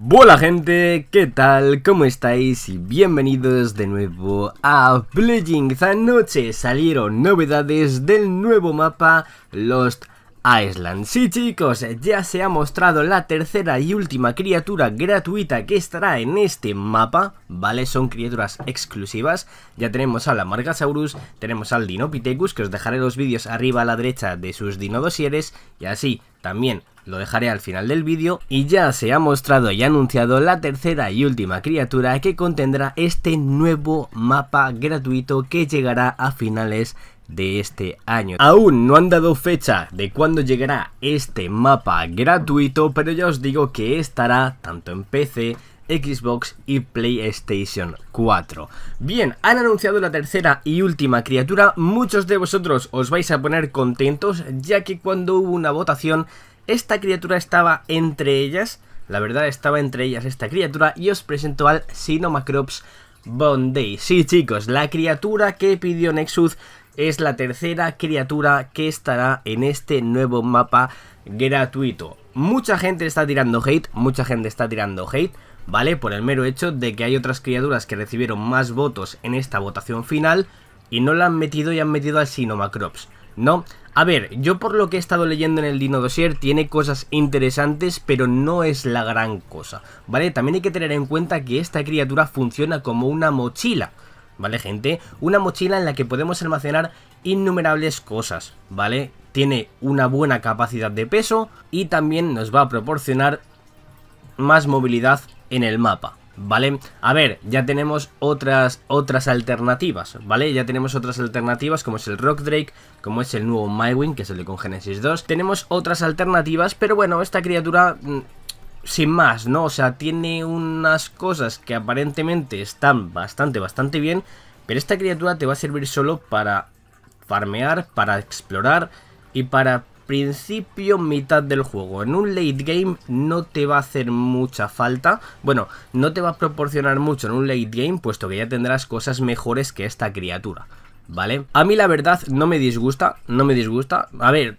Hola gente, ¿qué tal? ¿Cómo estáis? Y bienvenidos de nuevo a Blejings. Anoche salieron novedades del nuevo mapa Lost Island. Sí chicos, ya se ha mostrado la tercera y última criatura gratuita que estará en este mapa, ¿vale? Son criaturas exclusivas, ya tenemos a la Margasaurus, tenemos al Dinopithecus, que os dejaré los vídeos arriba a la derecha de sus dinodosieres, y así también lo dejaré al final del vídeo y ya se ha mostrado y anunciado la tercera y última criatura que contendrá este nuevo mapa gratuito que llegará a finales de este año. Aún no han dado fecha de cuándo llegará este mapa gratuito, pero ya os digo que estará tanto en PC, Xbox y PlayStation 4. Bien, han anunciado la tercera y última criatura, muchos de vosotros os vais a poner contentos ya que cuando hubo una votación esta criatura estaba entre ellas. La verdad estaba entre ellas esta criatura y os presento al Sinomacrops Bonday. Sí chicos, la criatura que pidió Nexus es la tercera criatura que estará en este nuevo mapa gratuito. Mucha gente está tirando hate, mucha gente está tirando hate, ¿vale? Por el mero hecho de que hay otras criaturas que recibieron más votos en esta votación final y no la han metido y han metido al Sinomacrops. No, a ver, yo por lo que he estado leyendo en el Dino Dossier tiene cosas interesantes, pero no es la gran cosa, ¿vale? También hay que tener en cuenta que esta criatura funciona como una mochila, ¿vale, gente? Una mochila en la que podemos almacenar innumerables cosas, ¿vale? Tiene una buena capacidad de peso y también nos va a proporcionar más movilidad en el mapa, ¿vale? A ver, ya tenemos otras, otras alternativas, ¿vale? Ya tenemos otras alternativas como es el Rock Drake, como es el nuevo wing que es el de con Genesis 2. Tenemos otras alternativas, pero bueno, esta criatura... Mm, sin más, ¿no? O sea, tiene unas cosas que aparentemente están bastante, bastante bien, pero esta criatura te va a servir solo para farmear, para explorar y para principio, mitad del juego. En un late game no te va a hacer mucha falta. Bueno, no te va a proporcionar mucho en un late game, puesto que ya tendrás cosas mejores que esta criatura. ¿Vale? A mí la verdad no me disgusta, no me disgusta. A ver,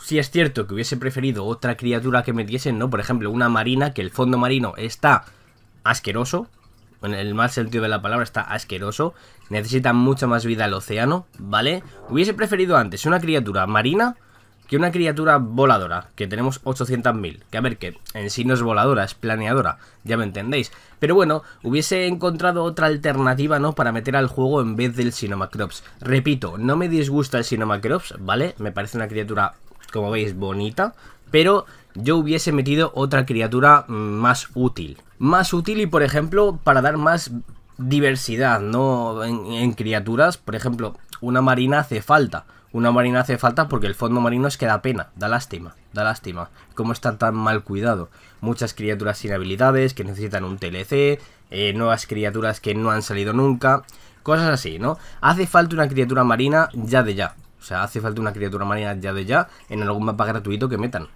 si es cierto que hubiese preferido otra criatura que me diesen ¿no? Por ejemplo, una marina, que el fondo marino está asqueroso, en el mal sentido de la palabra, está asqueroso. Necesita mucha más vida el océano, ¿vale? Hubiese preferido antes una criatura marina que una criatura voladora, que tenemos 800.000, que a ver, que en sí no es voladora, es planeadora, ya me entendéis. Pero bueno, hubiese encontrado otra alternativa, ¿no?, para meter al juego en vez del Sinomacrops. Repito, no me disgusta el Sinomacrops, ¿vale? Me parece una criatura, como veis, bonita, pero yo hubiese metido otra criatura más útil. Más útil y, por ejemplo, para dar más diversidad, ¿no?, en criaturas, por ejemplo, una marina hace falta, una marina hace falta porque el fondo marino es que da pena, da lástima, da lástima. Cómo está tan mal cuidado. Muchas criaturas sin habilidades que necesitan un TLC, eh, nuevas criaturas que no han salido nunca, cosas así, ¿no? Hace falta una criatura marina ya de ya. O sea, hace falta una criatura marina ya de ya en algún mapa gratuito que metan.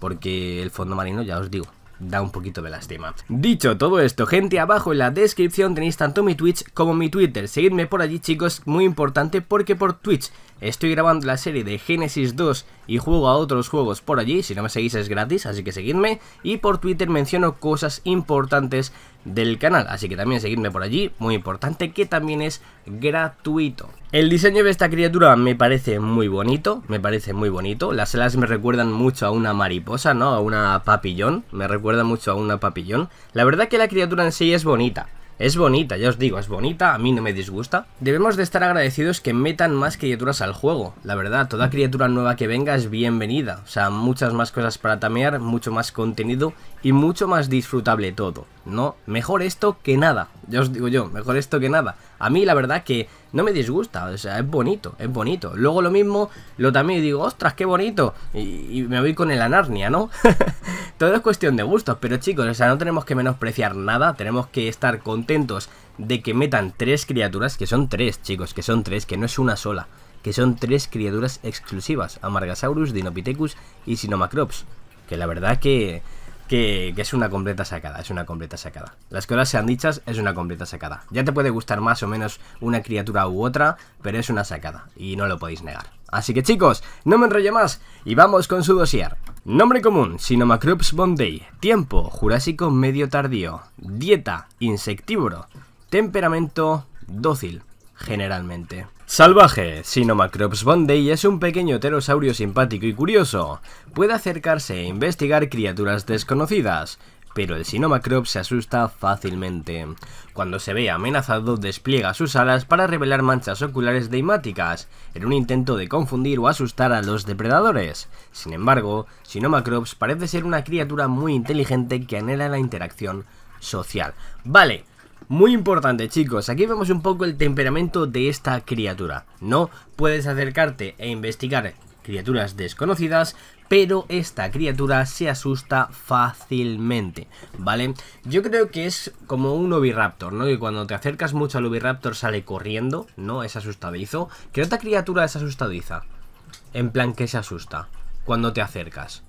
Porque el fondo marino, ya os digo, da un poquito de lástima. Dicho todo esto, gente, abajo en la descripción tenéis tanto mi Twitch como mi Twitter. Seguidme por allí, chicos, muy importante porque por Twitch estoy grabando la serie de Genesis 2 y juego a otros juegos por allí, si no me seguís es gratis, así que seguidme, y por Twitter menciono cosas importantes del canal, así que también seguidme por allí, muy importante, que también es gratuito. El diseño de esta criatura me parece muy bonito, me parece muy bonito, las alas me recuerdan mucho a una mariposa, ¿no? A una papillón, me recuerda mucho a una papillón. La verdad que la criatura en sí es bonita, es bonita, ya os digo, es bonita, a mí no me disgusta. Debemos de estar agradecidos que metan más criaturas al juego. La verdad, toda criatura nueva que venga es bienvenida. O sea, muchas más cosas para tamear, mucho más contenido y mucho más disfrutable todo, ¿no? Mejor esto que nada, ya os digo yo, mejor esto que nada. A mí la verdad que no me disgusta, o sea, es bonito, es bonito. Luego lo mismo, lo también digo, ostras, qué bonito. Y, me voy con el anarnia, ¿no? Todo es cuestión de gustos, pero chicos, o sea, no tenemos que menospreciar nada, tenemos que estar contentos de que metan tres criaturas, que son tres, chicos, que son tres, que no es una sola. Que son tres criaturas exclusivas, Amargasaurus, Dinopithecus y Sinomacrops. Que la verdad que que, es una completa sacada, es una completa sacada. Las cosas sean dichas, es una completa sacada. Ya te puede gustar más o menos una criatura u otra, pero es una sacada, y no lo podéis negar. Así que chicos, no me enrolle más, y vamos con su dossier. Nombre común, Sinomacrops bonday Tiempo, Jurásico medio tardío. Dieta, insectívoro. Temperamento, dócil generalmente. Salvaje, Sinomacrops Bonday es un pequeño pterosaurio simpático y curioso. Puede acercarse e investigar criaturas desconocidas, pero el Sinomacrops se asusta fácilmente. Cuando se ve amenazado, despliega sus alas para revelar manchas oculares deimáticas, en un intento de confundir o asustar a los depredadores. Sin embargo, Sinomacrops parece ser una criatura muy inteligente que anhela la interacción social. Vale, muy importante chicos, aquí vemos un poco el temperamento de esta criatura. No puedes acercarte e investigar criaturas desconocidas, pero esta criatura se asusta fácilmente, ¿vale? Yo creo que es como un oviraptor, ¿no? Que cuando te acercas mucho al oviraptor sale corriendo, ¿no? Es asustadizo. ¿Qué otra criatura es asustadiza? En plan que se asusta cuando te acercas.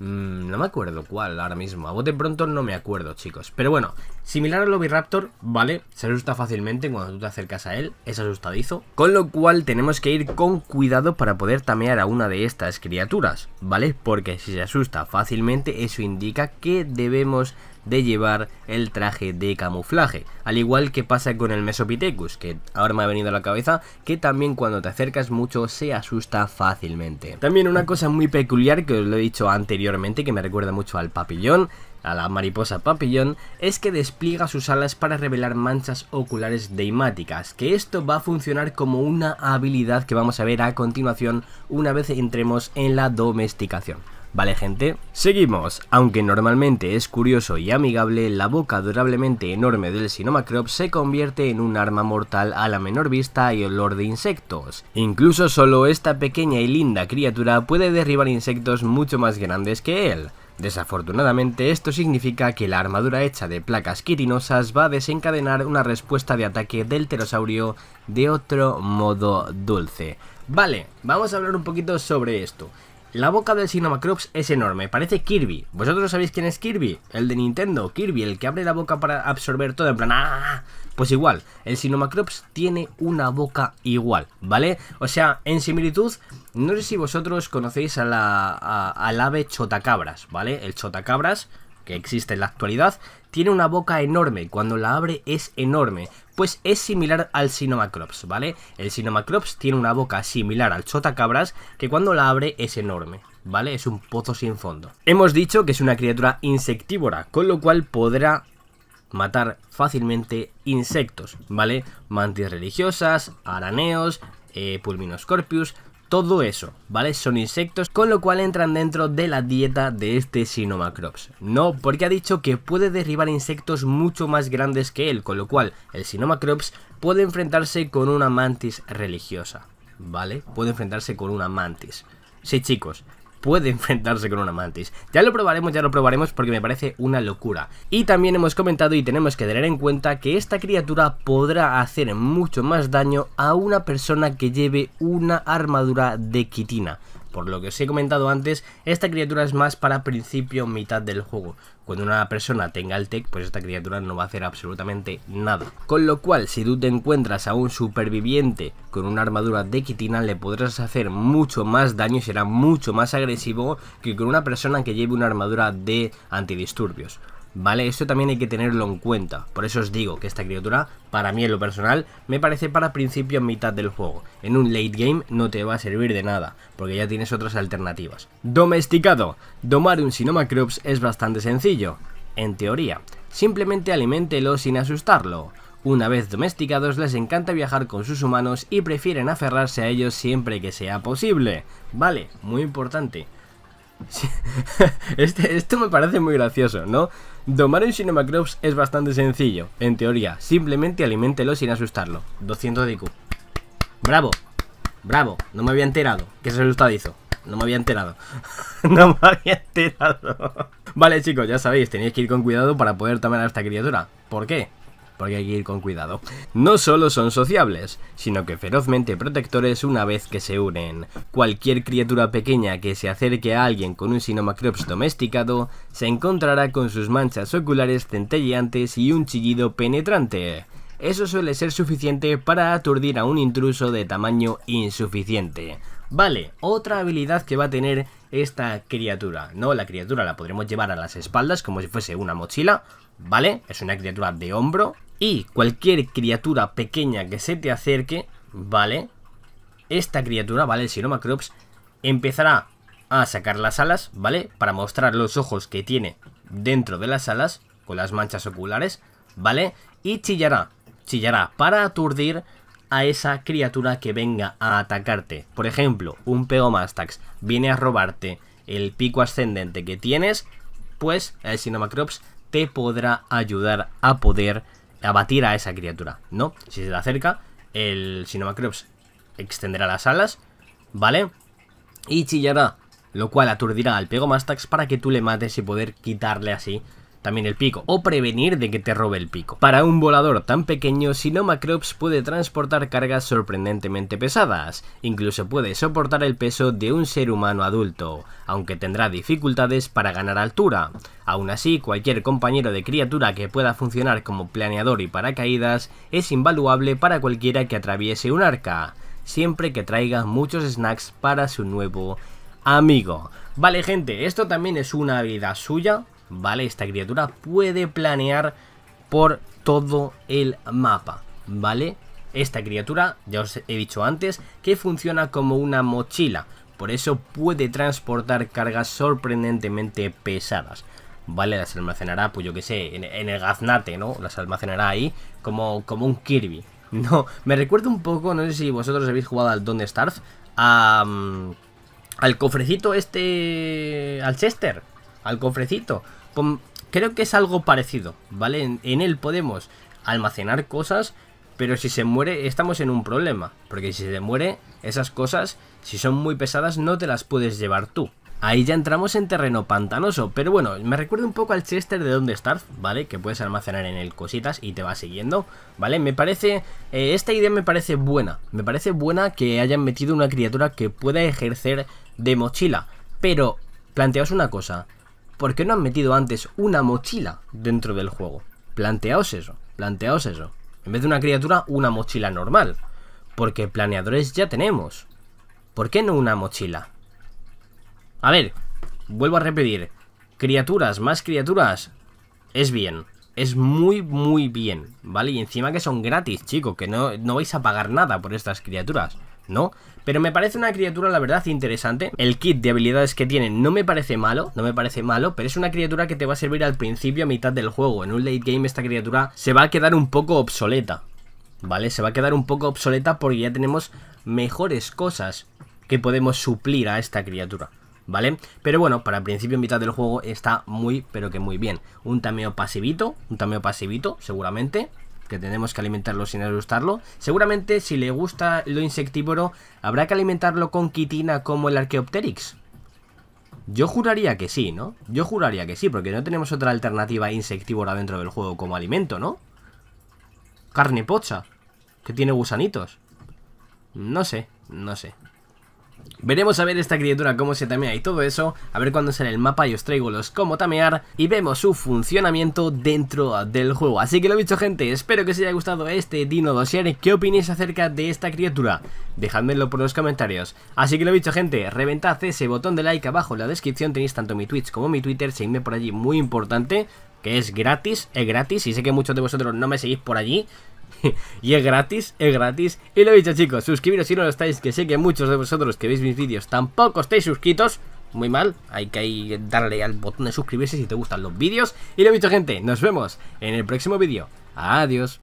Mm, no me acuerdo cuál ahora mismo. A bote pronto no me acuerdo, chicos. Pero bueno, Similar al Oviraptor, ¿vale? Se asusta fácilmente cuando tú te acercas a él, es asustadizo. Con lo cual tenemos que ir con cuidado para poder tamear a una de estas criaturas, ¿vale? Porque si se asusta fácilmente, eso indica que debemos de llevar el traje de camuflaje. Al igual que pasa con el Mesopithecus, que ahora me ha venido a la cabeza, que también cuando te acercas mucho se asusta fácilmente. También una cosa muy peculiar que os lo he dicho anteriormente, que me recuerda mucho al papillón, a la mariposa papillón es que despliega sus alas para revelar manchas oculares deimáticas, que esto va a funcionar como una habilidad que vamos a ver a continuación una vez entremos en la domesticación. Vale gente, seguimos. Aunque normalmente es curioso y amigable, la boca durablemente enorme del Sinomacrop se convierte en un arma mortal a la menor vista y olor de insectos. Incluso solo esta pequeña y linda criatura puede derribar insectos mucho más grandes que él. Desafortunadamente, esto significa que la armadura hecha de placas quirinosas va a desencadenar una respuesta de ataque del pterosaurio de otro modo dulce. Vale, vamos a hablar un poquito sobre esto. La boca del Sinomacrops es enorme, parece Kirby. ¿Vosotros sabéis quién es Kirby? El de Nintendo, Kirby, el que abre la boca para absorber todo, en plan... Ah". Pues igual, el Sinomacrops tiene una boca igual, ¿vale? O sea, en similitud, no sé si vosotros conocéis a la, a, al ave chotacabras, ¿vale? El chotacabras, que existe en la actualidad, tiene una boca enorme, cuando la abre es enorme, pues es similar al Sinomacrops, ¿vale? El Sinomacrops tiene una boca similar al Chotacabras, que cuando la abre es enorme. ¿Vale? Es un pozo sin fondo. Hemos dicho que es una criatura insectívora, con lo cual podrá matar fácilmente insectos, ¿vale? Mantis religiosas, araneos, eh, Pulminoscorpius, todo eso, ¿vale? Son insectos, con lo cual entran dentro de la dieta de este Sinomacrops. No, porque ha dicho que puede derribar insectos mucho más grandes que él, con lo cual el Sinomacrops puede enfrentarse con una mantis religiosa, ¿vale? Puede enfrentarse con una mantis. Sí, chicos, puede enfrentarse con una mantis. Ya lo probaremos, ya lo probaremos porque me parece una locura. Y también hemos comentado y tenemos que tener en cuenta que esta criatura podrá hacer mucho más daño a una persona que lleve una armadura de quitina. Por lo que os he comentado antes, esta criatura es más para principio mitad del juego. Cuando una persona tenga el tech, pues esta criatura no va a hacer absolutamente nada. Con lo cual, si tú te encuentras a un superviviente con una armadura de quitina, le podrás hacer mucho más daño y será mucho más agresivo que con una persona que lleve una armadura de antidisturbios. ¿vale? Esto también hay que tenerlo en cuenta. Por eso os digo que esta criatura, para mí en lo personal, me parece para principio en mitad del juego. En un late game no te va a servir de nada, porque ya tienes otras alternativas. Domesticado. Domar un Sinomacrops es bastante sencillo, en teoría. Simplemente aliméntelo sin asustarlo. Una vez domesticados les encanta viajar con sus humanos y prefieren aferrarse a ellos siempre que sea posible. Vale, muy importante. Este, esto me parece muy gracioso, ¿no? Domar un Cinemacrops es bastante sencillo, en teoría. Simplemente aliméntelo sin asustarlo. 200 de IQ. ¡Bravo! ¡Bravo! No me había enterado. Que se asustadizo. No me había enterado. no me había enterado. vale, chicos, ya sabéis, tenéis que ir con cuidado para poder tomar a esta criatura. ¿Por qué? porque hay que ir con cuidado. No solo son sociables, sino que ferozmente protectores una vez que se unen. Cualquier criatura pequeña que se acerque a alguien con un Sinomacrops domesticado se encontrará con sus manchas oculares centelleantes y un chillido penetrante eso suele ser suficiente para aturdir a un intruso de tamaño insuficiente. Vale, otra habilidad que va a tener esta criatura, ¿no? La criatura la podremos llevar a las espaldas como si fuese una mochila, ¿vale? Es una criatura de hombro, y cualquier criatura pequeña que se te acerque, ¿vale? Esta criatura, ¿vale? El Sinoma empezará a sacar las alas, ¿vale? Para mostrar los ojos que tiene dentro de las alas, con las manchas oculares, ¿vale? Y chillará, chillará para aturdir a esa criatura que venga a atacarte. Por ejemplo, un Pegomastax viene a robarte el pico ascendente que tienes, pues el Sinomacrops te podrá ayudar a poder abatir a esa criatura, ¿no? Si se le acerca, el Sinomacrops extenderá las alas, ¿vale? Y chillará, lo cual aturdirá al Pego Mastax para que tú le mates y poder quitarle así también el pico, o prevenir de que te robe el pico. Para un volador tan pequeño, Sinoma puede transportar cargas sorprendentemente pesadas, incluso puede soportar el peso de un ser humano adulto, aunque tendrá dificultades para ganar altura. Aún así, cualquier compañero de criatura que pueda funcionar como planeador y paracaídas es invaluable para cualquiera que atraviese un arca, siempre que traiga muchos snacks para su nuevo amigo. Vale gente, esto también es una habilidad suya, ¿vale? Esta criatura puede planear por todo el mapa, ¿vale? Esta criatura, ya os he dicho antes, que funciona como una mochila, por eso puede transportar cargas sorprendentemente pesadas. ¿vale? Las almacenará, pues yo que sé, en, el gaznate, ¿no? Las almacenará ahí como, como un Kirby. No, me recuerda un poco, no sé si vosotros habéis jugado al Don't Starve, mm, al cofrecito este, al Chester, al cofrecito creo que es algo parecido, ¿vale? En, él podemos almacenar cosas, pero si se muere estamos en un problema, porque si se muere, esas cosas, si son muy pesadas, no te las puedes llevar tú. Ahí ya entramos en terreno pantanoso, pero bueno, me recuerda un poco al Chester de Don't Starve, ¿vale? Que puedes almacenar en él cositas y te va siguiendo, ¿vale? Me parece, eh, esta idea me parece buena, me parece buena que hayan metido una criatura que pueda ejercer de mochila, pero planteaos una cosa, ¿por qué no han metido antes una mochila dentro del juego? Planteaos eso, planteaos eso. En vez de una criatura, una mochila normal. Porque planeadores ya tenemos. ¿Por qué no una mochila? A ver, vuelvo a repetir. Criaturas, más criaturas. Es bien. Es muy, muy bien. ¿Vale? Y encima que son gratis, chicos. Que no, no vais a pagar nada por estas criaturas. ¿no? Pero me parece una criatura, la verdad, interesante. El kit de habilidades que tiene no me parece malo, no me parece malo, pero es una criatura que te va a servir al principio, a mitad del juego. En un late game esta criatura se va a quedar un poco obsoleta, ¿vale? Se va a quedar un poco obsoleta porque ya tenemos mejores cosas que podemos suplir a esta criatura. ¿vale? Pero bueno, para el principio a mitad del juego está muy, pero que muy bien. Un tameo pasivito, un tameo pasivito, seguramente que tenemos que alimentarlo sin asustarlo. Seguramente si le gusta lo insectívoro, habrá que alimentarlo con quitina como el Archaeopteryx. Yo juraría que sí, ¿no? Yo juraría que sí, porque no tenemos otra alternativa insectívora dentro del juego como alimento, ¿no? Carne pocha, que tiene gusanitos. No sé, no sé. Veremos a ver esta criatura cómo se tamea y todo eso, a ver cuándo sale el mapa y os traigo los cómo tamear y vemos su funcionamiento dentro del juego. Así que lo dicho gente, espero que os haya gustado este Dino Dossier, ¿qué opináis acerca de esta criatura? Dejadmelo por los comentarios. Así que lo dicho gente, reventad ese botón de like abajo en la descripción, tenéis tanto mi Twitch como mi Twitter, seguidme por allí, muy importante, que es gratis, es gratis y sé que muchos de vosotros no me seguís por allí, y es gratis, es gratis. Y lo he dicho, chicos, suscribiros si no lo estáis, que sé que muchos de vosotros que veis mis vídeos tampoco estáis suscritos. Muy mal, hay que darle al botón de suscribirse si te gustan los vídeos. Y lo he dicho, gente, nos vemos en el próximo vídeo. Adiós.